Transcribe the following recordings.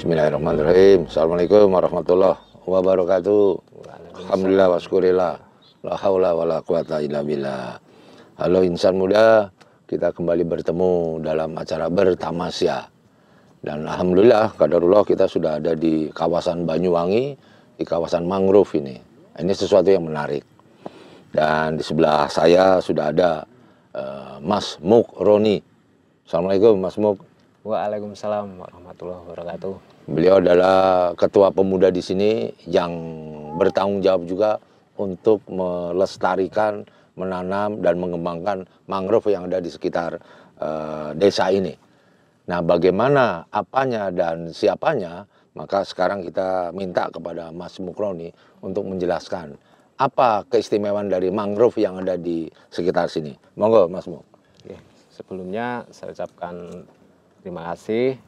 Bismillahirrahmanirrahim. Assalamualaikum warahmatullahi wabarakatuh. Alhamdulillah syukurillah. La haula la quwata illa billah. Halo insan muda, kita kembali bertemu dalam acara Bertamasya. Dan alhamdulillah kadarullah kita sudah ada di kawasan Banyuwangi, di kawasan mangrove ini. Ini sesuatu yang menarik. Dan di sebelah saya sudah ada uh, Mas Muk Roni. Assalamualaikum Mas Muk. Waalaikumsalam warahmatullahi wabarakatuh. Beliau adalah ketua pemuda di sini yang bertanggung jawab juga untuk melestarikan, menanam dan mengembangkan mangrove yang ada di sekitar uh, desa ini. Nah, bagaimana apanya dan siapanya, maka sekarang kita minta kepada Mas Mukroni untuk menjelaskan apa keistimewaan dari mangrove yang ada di sekitar sini. Monggo, Mas Muk. sebelumnya saya ucapkan Terima kasih.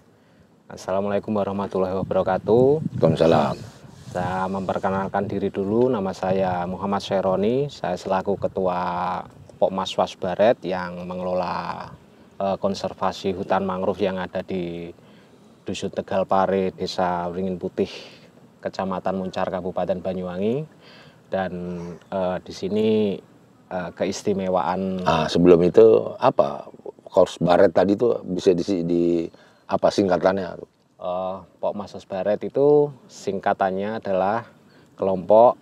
Assalamualaikum warahmatullahi wabarakatuh. Waalaikumsalam. Saya memperkenalkan diri dulu, nama saya Muhammad Syaironi. Saya selaku Ketua Pokmas Wasbaret yang mengelola eh, konservasi hutan mangrove yang ada di Dusun Tegal Pare, Desa Wringin Putih, Kecamatan Muncar, Kabupaten Banyuwangi. Dan uh, di sini uh, keistimewaan. Ah, sebelum itu apa Korps Baret tadi itu bisa di, di apa singkatannya? Uh, eh, Pok Masos Baret itu singkatannya adalah kelompok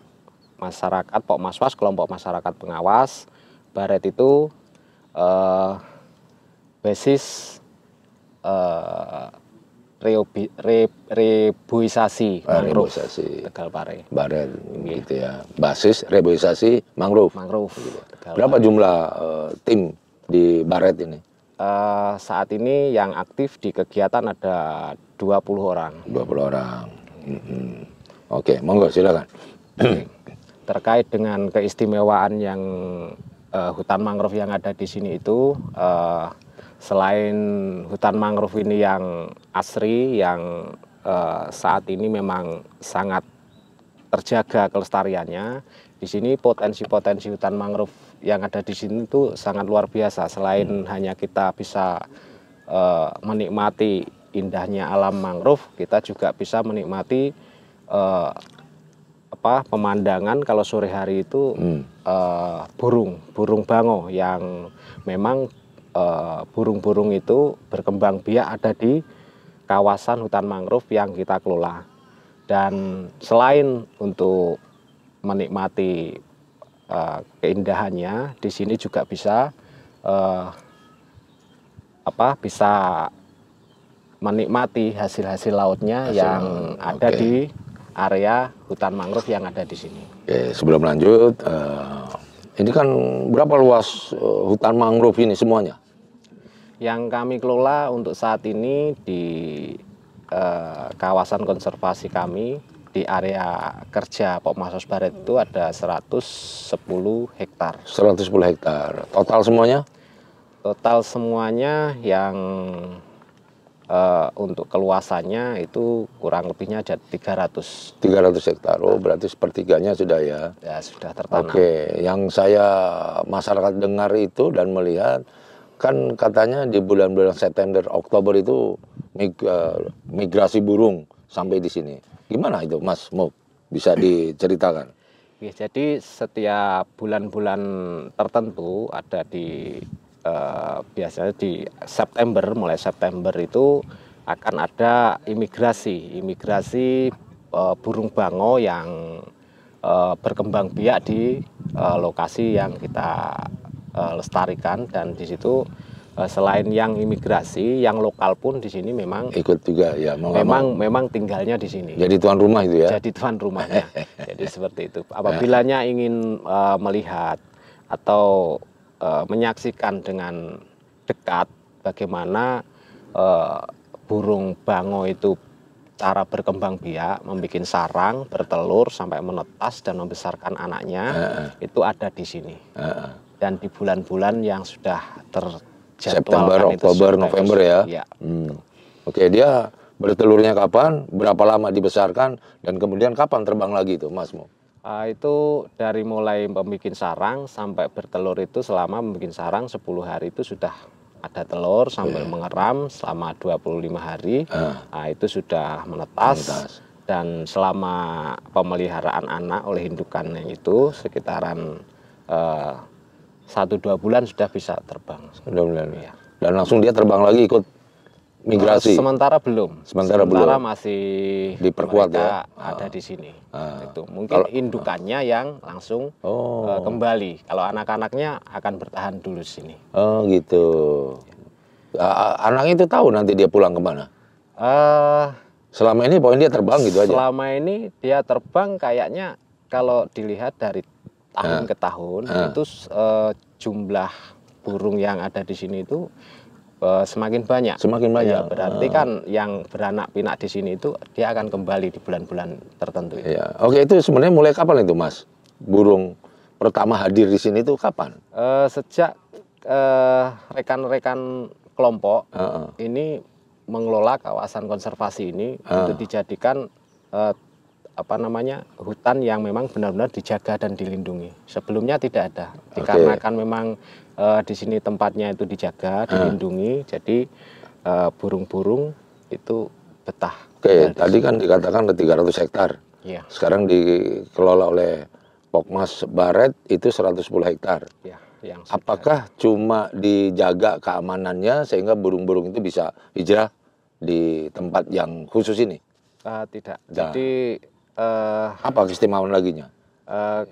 masyarakat Pok Maswas, kelompok masyarakat pengawas. Baret itu uh, basis uh, reobi, re, reboisasi ah, mangrove reboisasi. Tegal Pare. Baret iya. gitu ya. Basis reboisasi mangrove. Mangrove. Gitu. Ya. Berapa Pare. jumlah uh, tim di Baret ini? Eh, saat ini yang aktif di kegiatan ada 20 orang. 20 orang. Mm hmm. Oke, okay, monggo silakan. Terkait dengan keistimewaan yang uh, hutan mangrove yang ada di sini itu uh, selain hutan mangrove ini yang asri yang uh, saat ini memang sangat terjaga kelestariannya. Di sini potensi-potensi hutan mangrove yang ada di sini itu sangat luar biasa. Selain hmm. hanya kita bisa uh, menikmati indahnya alam mangrove, kita juga bisa menikmati uh, apa pemandangan kalau sore hari itu hmm. uh, burung burung bango yang memang burung-burung uh, itu berkembang biak ada di kawasan hutan mangrove yang kita kelola. Dan selain untuk menikmati uh, keindahannya, di sini juga bisa uh, apa? Bisa menikmati hasil-hasil lautnya hasil yang ada okay. di area hutan mangrove yang ada di sini. Oke, sebelum lanjut, uh, ini kan berapa luas uh, hutan mangrove ini semuanya? Yang kami kelola untuk saat ini di Eh, kawasan konservasi kami di area kerja Pak Masos Barat itu ada 110 hektar. 110 hektar. Total semuanya? Total semuanya yang uh, untuk keluasannya itu kurang lebihnya ada 300. 300 hektar. Oh, berarti sepertiganya sudah ya. Ya, sudah tertanam. Oke, okay. yang saya masyarakat dengar itu dan melihat kan katanya di bulan-bulan September Oktober itu mig, eh, migrasi burung sampai di sini. Gimana itu, Mas mau Bisa diceritakan? Ya, jadi setiap bulan-bulan tertentu ada di uh, biasanya di September, mulai September itu akan ada imigrasi, imigrasi uh, burung bango yang uh, berkembang biak di uh, lokasi yang kita uh, lestarikan dan di situ Eh, selain yang imigrasi, yang lokal pun di sini memang ikut juga ya. Mau memang mau. memang tinggalnya di sini. Jadi tuan rumah itu ya. Jadi tuan rumahnya. Jadi seperti itu. Apabilanya ya. ingin uh, melihat atau uh, menyaksikan dengan dekat bagaimana uh, burung bango itu cara berkembang biak, membuat sarang, bertelur sampai menetas dan membesarkan anaknya uh -uh. itu ada di sini. Uh -uh. Dan di bulan-bulan yang sudah ter September, kan Oktober, November ya. ya. Hmm. Oke, okay, dia bertelurnya kapan, berapa lama dibesarkan, dan kemudian kapan terbang lagi itu, Mas Mo? Uh, itu dari mulai membuat sarang sampai bertelur itu selama membuat sarang 10 hari itu sudah ada telur sambil yeah. mengeram selama 25 hari. Uh. Uh, itu sudah menetas. menetas. Dan selama pemeliharaan anak oleh indukannya itu sekitaran uh, satu dua bulan sudah bisa terbang. Sudah bulan. Ya. Iya. Dan langsung dia terbang lagi ikut migrasi. Sementara belum. Sementara, Sementara belum. masih diperkuat ya. Ada ah. di sini. Ah. Itu mungkin Kalau, indukannya ah. yang langsung oh. uh, kembali. Kalau anak-anaknya akan bertahan dulu sini. Oh gitu. Ya. Uh, anak itu tahu nanti dia pulang kemana? Uh, selama ini poin dia terbang gitu selama aja. Selama ini dia terbang kayaknya kalau dilihat dari tahun uh, ke tahun uh. itu uh, jumlah burung yang ada di sini itu uh, semakin banyak. Semakin banyak. Ya, berarti uh. kan yang beranak pinak di sini itu dia akan kembali di bulan-bulan tertentu. Itu. Iya. Oke, itu sebenarnya mulai kapan itu, Mas? Burung pertama hadir di sini itu kapan? Uh, sejak rekan-rekan uh, kelompok uh -uh. ini mengelola kawasan konservasi ini uh. untuk dijadikan uh, apa namanya hutan yang memang benar-benar dijaga dan dilindungi. Sebelumnya tidak ada dikarenakan okay. memang e, di sini tempatnya itu dijaga, hmm. dilindungi, hmm. jadi eh, burung-burung e, itu betah. Oke, okay, tadi kan dikatakan ada 300 hektar. Yeah. Sekarang dikelola oleh Pokmas Baret itu 110 hektar. Yeah, yang Apakah cuma dijaga keamanannya sehingga burung-burung itu bisa hijrah di tempat yang khusus ini? Uh, tidak. Nah. Jadi uh, apa keistimewaan nya Uh,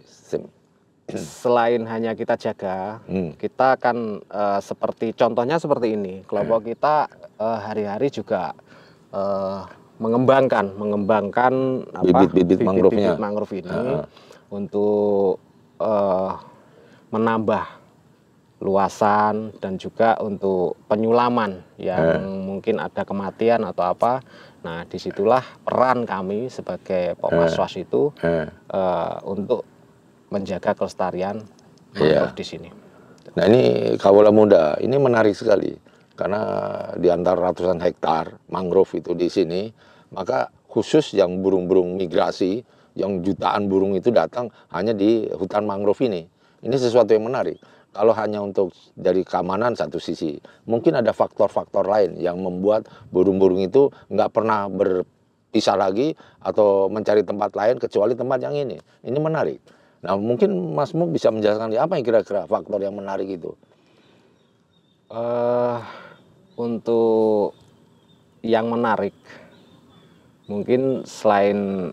eh, selain hanya kita jaga, hmm. kita akan uh, seperti contohnya seperti ini. Kelompok hmm. kita hari-hari uh, juga uh, mengembangkan mengembangkan bibit-bibit mangrove mangrove ini uh. untuk uh, menambah luasan dan juga untuk penyulaman yang uh. mungkin ada kematian atau apa Nah, disitulah peran kami sebagai Pemaswas eh. itu uh, uh, untuk menjaga kelestarian mangrove iya. di sini. Nah, ini kawula Muda ini menarik sekali karena di antara ratusan hektar mangrove itu di sini, maka khusus yang burung-burung migrasi, yang jutaan burung itu datang hanya di hutan mangrove ini. Ini sesuatu yang menarik kalau hanya untuk dari keamanan satu sisi, mungkin ada faktor-faktor lain yang membuat burung-burung itu nggak pernah berpisah lagi atau mencari tempat lain kecuali tempat yang ini. Ini menarik. Nah mungkin Mas Muk bisa menjelaskan apa yang kira-kira faktor yang menarik itu. Uh, untuk yang menarik, mungkin selain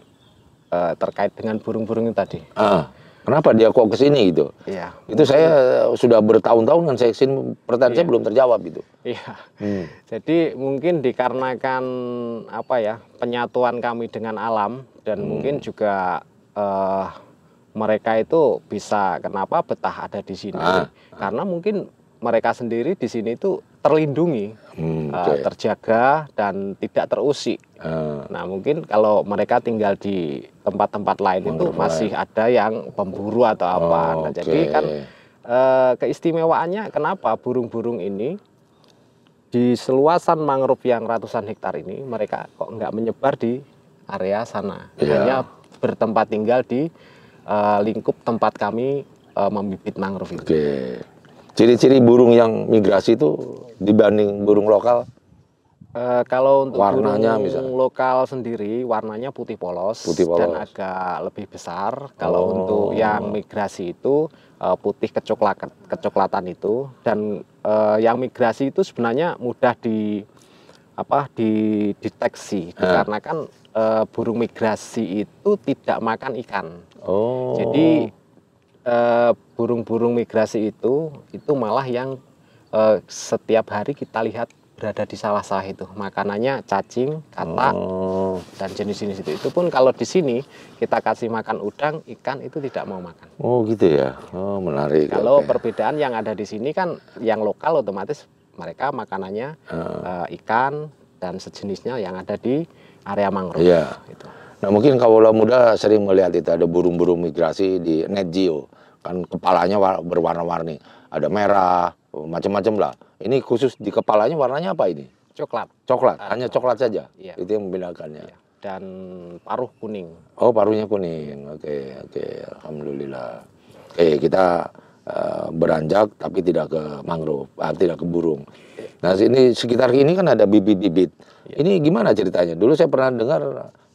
uh, terkait dengan burung-burung itu tadi. Uh kenapa dia kok sini gitu Iya. itu saya sudah bertahun-tahun kan saya kesini pertanyaan saya iya. belum terjawab gitu iya hmm. jadi mungkin dikarenakan apa ya penyatuan kami dengan alam dan hmm. mungkin juga uh, mereka itu bisa kenapa betah ada di sini ah. karena mungkin mereka sendiri di sini itu terlindungi, hmm, eh, okay. uh, terjaga dan tidak terusik. Uh. Ah. Nah mungkin kalau mereka tinggal di tempat-tempat lain itu masih ada yang pemburu atau apa. Nah, oh, nah okay. jadi kan uh, keistimewaannya kenapa burung-burung ini di seluasan mangrove yang ratusan hektar ini mereka kok nggak menyebar di area sana yeah. hanya bertempat tinggal di uh, lingkup tempat kami uh, membibit mangrove itu. Okay. Ciri-ciri burung yang migrasi itu dibanding burung lokal? Uh, kalau untuk warnanya burung misalnya. lokal sendiri warnanya putih polos, putih polos dan agak lebih besar. Kalau oh. untuk yang migrasi itu uh, putih kecoklatan, kecoklatan itu dan uh, yang migrasi itu sebenarnya mudah di apa dideteksi uh, burung migrasi itu tidak makan ikan. Oh. Jadi Eh, burung-burung uh, migrasi itu itu malah yang uh, setiap hari kita lihat berada di salah sawah itu. Makanannya cacing, katak, oh. dan jenis-jenis itu. Itu pun kalau di sini kita kasih makan udang, ikan itu tidak mau makan. Oh gitu ya, oh, menarik. Kalau okay. perbedaan yang ada di sini kan yang lokal otomatis mereka makanannya uh. Uh, ikan dan sejenisnya yang ada di area mangrove. Iya. Gitu. Nah mungkin kalau muda sering melihat itu ada burung-burung migrasi di net geo kan kepalanya berwarna-warni ada merah macam-macam lah ini khusus di kepalanya warnanya apa ini coklat coklat ah, hanya coklat saja iya. itu yang membedakannya iya. dan paruh kuning oh paruhnya kuning oke okay, oke okay. alhamdulillah oke okay, kita uh, beranjak tapi tidak ke mangrove uh, tidak ke burung nah ini sekitar ini kan ada bibit-bibit iya. ini gimana ceritanya dulu saya pernah dengar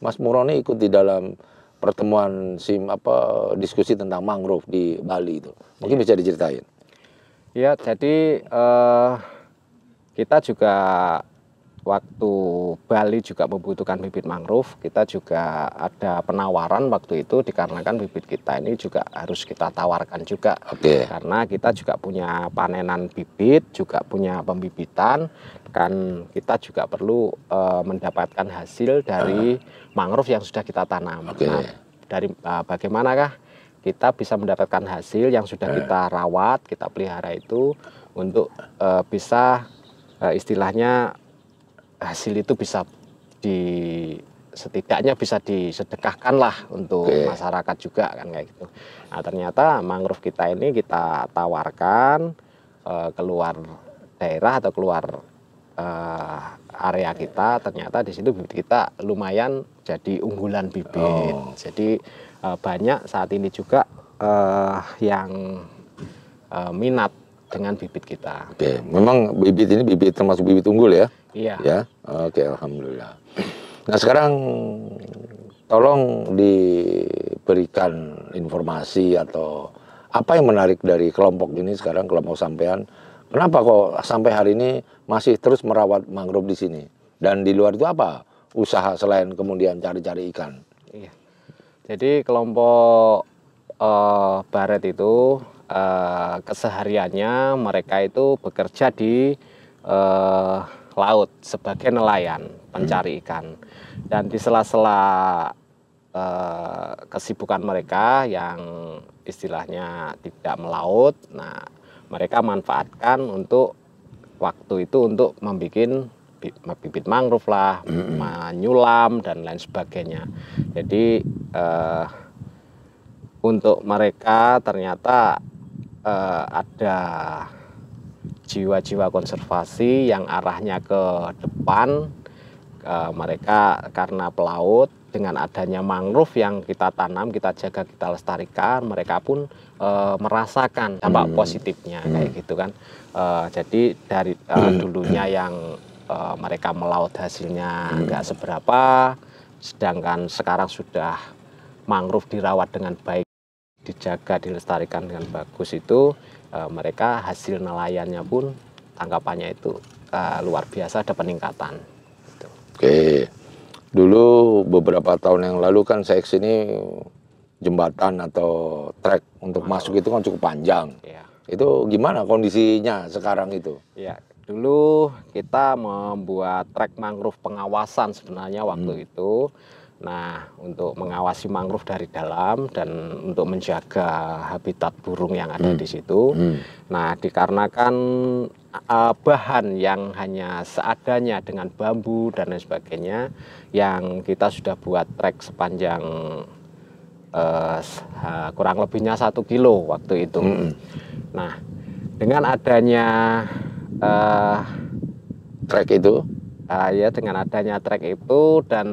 Mas Muroni ikut di dalam pertemuan sim apa diskusi tentang mangrove di Bali itu. Mungkin iya. bisa diceritain. Ya, jadi uh, kita juga waktu Bali juga membutuhkan bibit mangrove, kita juga ada penawaran waktu itu dikarenakan bibit kita ini juga harus kita tawarkan juga. Okay. Karena kita juga punya panenan bibit, juga punya pembibitan, kan kita juga perlu uh, mendapatkan hasil dari uh. mangrove yang sudah kita tanam. Okay. Nah, dari uh, bagaimanakah kita bisa mendapatkan hasil yang sudah uh. kita rawat, kita pelihara itu untuk uh, bisa uh, istilahnya hasil itu bisa di setidaknya bisa disedekahkan lah untuk okay. masyarakat juga kan kayak gitu. Nah ternyata mangrove kita ini kita tawarkan uh, keluar daerah atau keluar uh, area kita ternyata di situ bibit kita lumayan jadi unggulan bibit. Oh. Jadi uh, banyak saat ini juga uh, yang uh, minat dengan bibit kita. Oke, memang bibit ini bibit termasuk bibit unggul ya? Iya. Ya, oke, alhamdulillah. Nah sekarang tolong diberikan informasi atau apa yang menarik dari kelompok ini sekarang kelompok sampean? Kenapa kok sampai hari ini masih terus merawat mangrove di sini? Dan di luar itu apa usaha selain kemudian cari-cari ikan? Iya. Jadi kelompok uh, Baret itu Eh, kesehariannya mereka itu bekerja di eh, laut sebagai nelayan pencari hmm. ikan dan di sela-sela eh, kesibukan mereka yang istilahnya tidak melaut nah mereka manfaatkan untuk waktu itu untuk membuat bibit mangrove lah, hmm. menyulam dan lain sebagainya. Jadi uh, untuk mereka ternyata uh, ada jiwa-jiwa konservasi yang arahnya ke depan uh, mereka karena pelaut dengan adanya mangrove yang kita tanam kita jaga kita lestarikan mereka pun uh, merasakan dampak hmm. positifnya hmm. kayak gitu kan uh, jadi dari uh, dulunya yang uh, mereka melaut hasilnya hmm. nggak hmm. seberapa sedangkan sekarang sudah mangrove dirawat dengan baik dijaga dilestarikan dengan bagus itu e, mereka hasil nelayannya pun tangkapannya itu e, luar biasa ada peningkatan. Gitu. Oke, dulu beberapa tahun yang lalu kan saya kesini jembatan atau trek untuk masuk itu kan cukup panjang. Ya. Itu gimana kondisinya sekarang itu? Ya, dulu kita membuat trek mangrove pengawasan sebenarnya waktu hmm. itu Nah, untuk mengawasi mangrove dari dalam dan untuk menjaga habitat burung yang ada hmm. di situ. Hmm. Nah, dikarenakan uh, bahan yang hanya seadanya dengan bambu dan lain sebagainya yang kita sudah buat trek sepanjang uh, kurang lebihnya satu kilo waktu itu. Hmm. Nah, dengan adanya uh, trek itu ya dengan adanya trek itu dan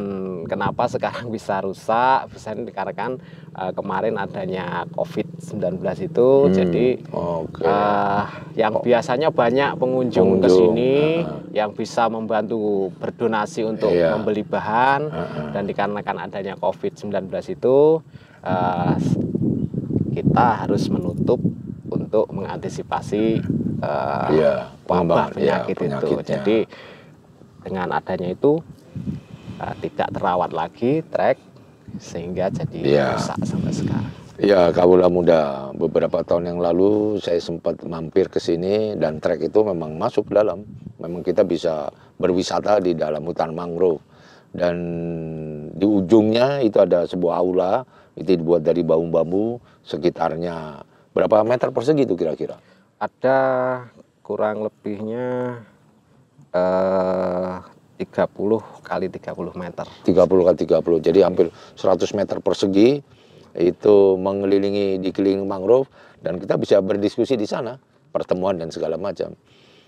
kenapa sekarang bisa rusak bisa dikarenakan uh, kemarin adanya COVID-19 itu hmm, jadi okay. uh, eh, yang oh. biasanya banyak pengunjung, pengunjung. ke sini uh -huh. yang bisa membantu berdonasi untuk yeah. membeli bahan uh -huh. dan dikarenakan adanya COVID-19 itu uh, kita harus menutup untuk mengantisipasi uh, yeah, wabah penyakit, iya, yeah, penyakit itu. Penyakitnya. Jadi dengan adanya itu uh, tidak terawat lagi trek sehingga jadi ya. rusak sampai sekarang. Ya, Kawula Muda. Beberapa tahun yang lalu saya sempat mampir ke sini dan trek itu memang masuk ke dalam. Memang kita bisa berwisata di dalam hutan mangrove. Dan di ujungnya itu ada sebuah aula, itu dibuat dari bambu-bambu, sekitarnya berapa meter persegi itu kira-kira? Ada kurang lebihnya eh, 30 kali 30 meter. 30 kali 30. Jadi hampir 100 meter persegi itu mengelilingi dikelilingi mangrove dan kita bisa berdiskusi di sana, pertemuan dan segala macam.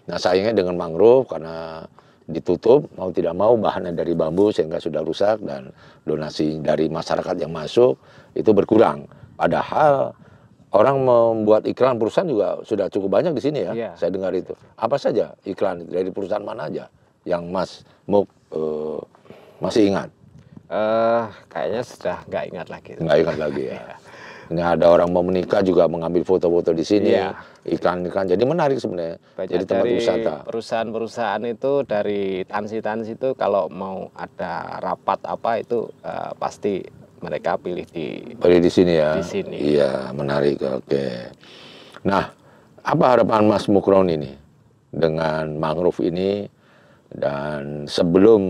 Nah, sayangnya dengan mangrove karena ditutup mau tidak mau bahannya dari bambu sehingga sudah rusak dan donasi dari masyarakat yang masuk itu berkurang. Padahal orang membuat iklan perusahaan juga sudah cukup banyak di sini ya. Yeah. Saya dengar itu. Apa saja iklan dari perusahaan mana aja? yang Mas Muk uh, masih ingat? Uh, kayaknya sudah nggak ingat lagi. Nggak ingat lagi ya. Iya. Ini ada orang mau menikah juga mengambil foto-foto di sini, iklan iklan-iklan. Jadi menarik sebenarnya. Banyak Jadi tempat wisata. Perusahaan-perusahaan itu dari tansi-tansi itu kalau mau ada rapat apa itu uh, pasti mereka pilih di pilih di sini ya. Di sini. Iya, menarik. Oke. Nah, apa harapan Mas Mukron ini dengan mangrove ini dan sebelum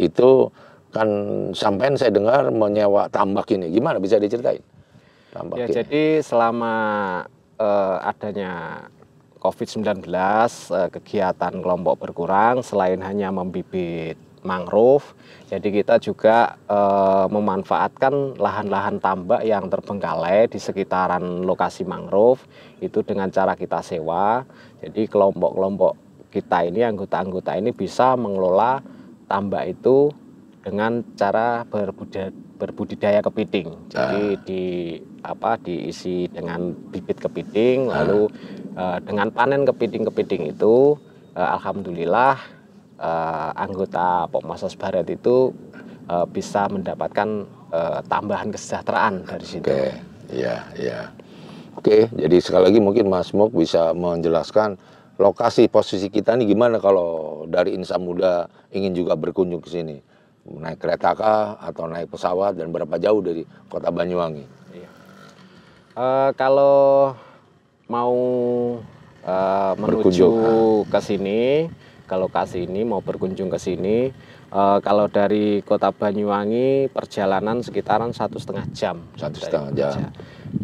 itu kan sampean saya dengar menyewa tambak ini. Gimana bisa diceritain? Tambak ya, jadi selama uh, adanya COVID-19 uh, eh, kegiatan kelompok berkurang selain hanya membibit mangrove, jadi kita juga e, memanfaatkan lahan-lahan tambak yang terbengkalai di sekitaran lokasi mangrove itu dengan cara kita sewa. Jadi kelompok-kelompok kita ini anggota-anggota ini bisa mengelola tambak itu dengan cara berbudidaya kepiting. Jadi uh. di apa diisi dengan bibit kepiting uh. lalu uh, dengan panen kepiting-kepiting itu uh, alhamdulillah uh, anggota Pokmasos Barat itu uh, bisa mendapatkan uh, tambahan kesejahteraan dari situ. Oke, okay. ya, ya. Oke, okay. jadi sekali lagi mungkin Mas Muk bisa menjelaskan lokasi posisi kita ini gimana kalau dari insan muda ingin juga berkunjung ke sini? Naik kereta kah atau naik pesawat dan berapa jauh dari kota Banyuwangi? Iya. Uh, kalau mau uh, berkunjung. menuju ah. ke sini, ke lokasi ini mau berkunjung ke sini, uh, kalau dari kota Banyuwangi perjalanan sekitaran satu setengah jam. Satu setengah jam.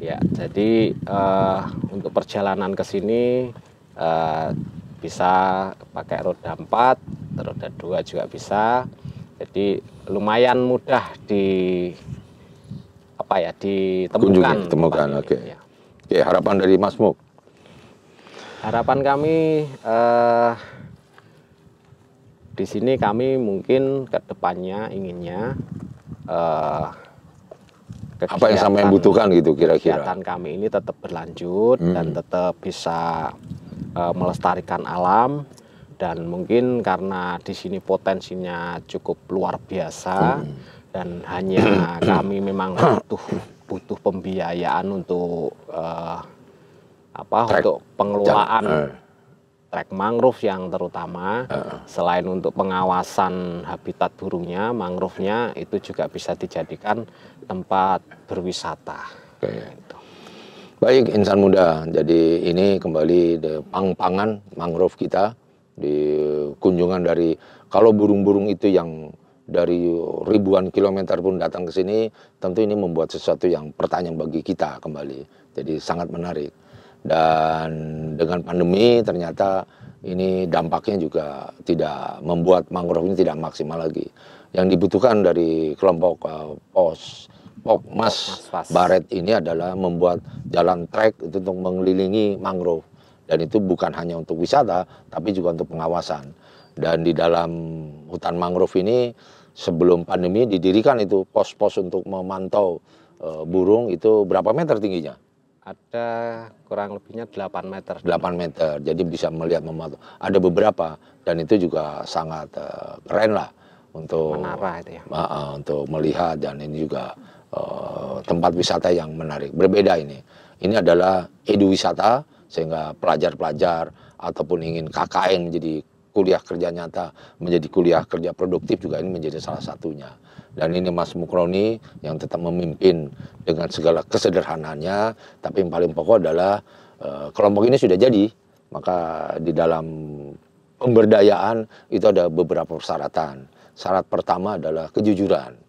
Ya, jadi uh, untuk perjalanan ke sini Eh, bisa pakai roda 4 roda 2 juga bisa jadi lumayan mudah di apa ya ditemukan Kunjungi, ditemukan oke okay. ya. okay, harapan dari Mas Muk harapan kami eh, di sini kami mungkin kedepannya inginnya eh, kegiatan, apa yang sama yang butuhkan gitu kira-kira kegiatan kami ini tetap berlanjut hmm. dan tetap bisa Eh, melestarikan alam dan mungkin karena di sini potensinya cukup luar biasa hmm. dan hanya kami memang butuh butuh pembiayaan untuk uh, apa Trek, untuk pengelolaan uh. Eh. trek mangrove yang terutama uh. selain untuk pengawasan habitat burungnya mangrove-nya itu juga bisa dijadikan tempat berwisata. Okay. Gitu. Baik, insan muda. Jadi ini kembali pang-pangan mangrove kita di kunjungan dari kalau burung-burung itu yang dari ribuan kilometer pun datang ke sini, tentu ini membuat sesuatu yang pertanyaan bagi kita kembali. Jadi sangat menarik. Dan dengan pandemi ternyata ini dampaknya juga tidak membuat mangrove ini tidak maksimal lagi. Yang dibutuhkan dari kelompok uh, pos Mas, mas Baret ini adalah membuat jalan trek itu untuk mengelilingi mangrove dan itu bukan hanya untuk wisata tapi juga untuk pengawasan dan di dalam hutan mangrove ini sebelum pandemi didirikan itu pos-pos untuk memantau e, burung itu berapa meter tingginya? Ada kurang lebihnya 8 meter. 8 meter, jadi bisa melihat memantau. Ada beberapa dan itu juga sangat e, keren lah untuk itu ya. Uh, untuk melihat dan ini juga Eh, tempat wisata yang menarik. Berbeda ini. Ini adalah edu wisata sehingga pelajar-pelajar ataupun ingin KKN menjadi kuliah kerja nyata menjadi kuliah kerja produktif juga ini menjadi salah satunya. Dan ini Mas Mukroni yang tetap memimpin dengan segala kesederhanaannya, tapi yang paling pokok adalah e, kelompok ini sudah jadi, maka di dalam pemberdayaan itu ada beberapa persyaratan. Syarat pertama adalah kejujuran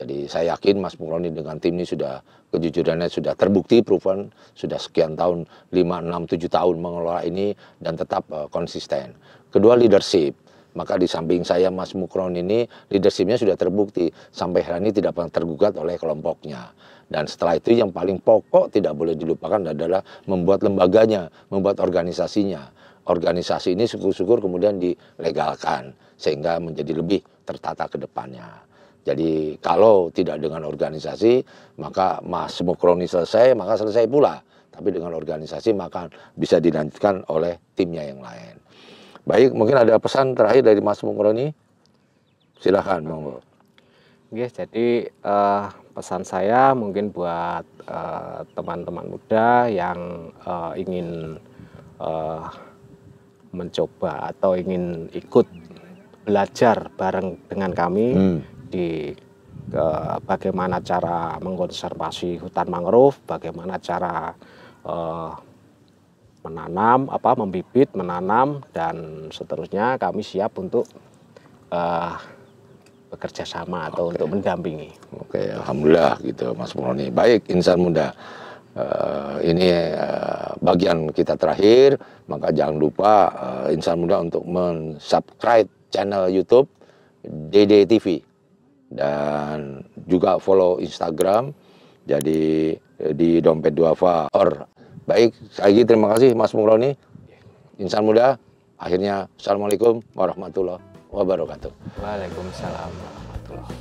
jadi saya yakin Mas Mukroni dengan tim ini sudah kejujurannya sudah terbukti proven sudah sekian tahun 5 6 7 tahun mengelola ini dan tetap uh, konsisten. Kedua leadership. Maka di samping saya Mas Mukron ini leadershipnya sudah terbukti sampai hari ini tidak pernah tergugat oleh kelompoknya. Dan setelah itu yang paling pokok tidak boleh dilupakan adalah membuat lembaganya, membuat organisasinya. Organisasi ini syukur-syukur kemudian dilegalkan sehingga menjadi lebih tertata ke depannya. Jadi kalau tidak dengan organisasi, maka mas Mukroni selesai, maka selesai pula. Tapi dengan organisasi maka bisa dilanjutkan oleh timnya yang lain. Baik, mungkin ada pesan terakhir dari Mas Mukroni. Silahkan, monggo. Oke, jadi uh, pesan saya mungkin buat eh, teman-teman uh, muda yang uh, ingin uh, mencoba atau ingin ikut belajar bareng dengan kami, hmm di ke, bagaimana cara mengkonservasi hutan mangrove, bagaimana cara eh, menanam, apa membibit, menanam dan seterusnya kami siap untuk eh, bekerja sama atau Oke. untuk mendampingi. Oke, alhamdulillah gitu Mas Murni. Baik, insan muda. Uh, ini uh, bagian kita terakhir, maka jangan lupa uh, insan muda untuk men-subscribe channel YouTube DDTV dan juga follow Instagram jadi eh, di dompet duafa or baik lagi terima kasih Mas Mungroni insan muda akhirnya assalamualaikum Warahmatullah, wabarakatuh waalaikumsalam warahmatullah.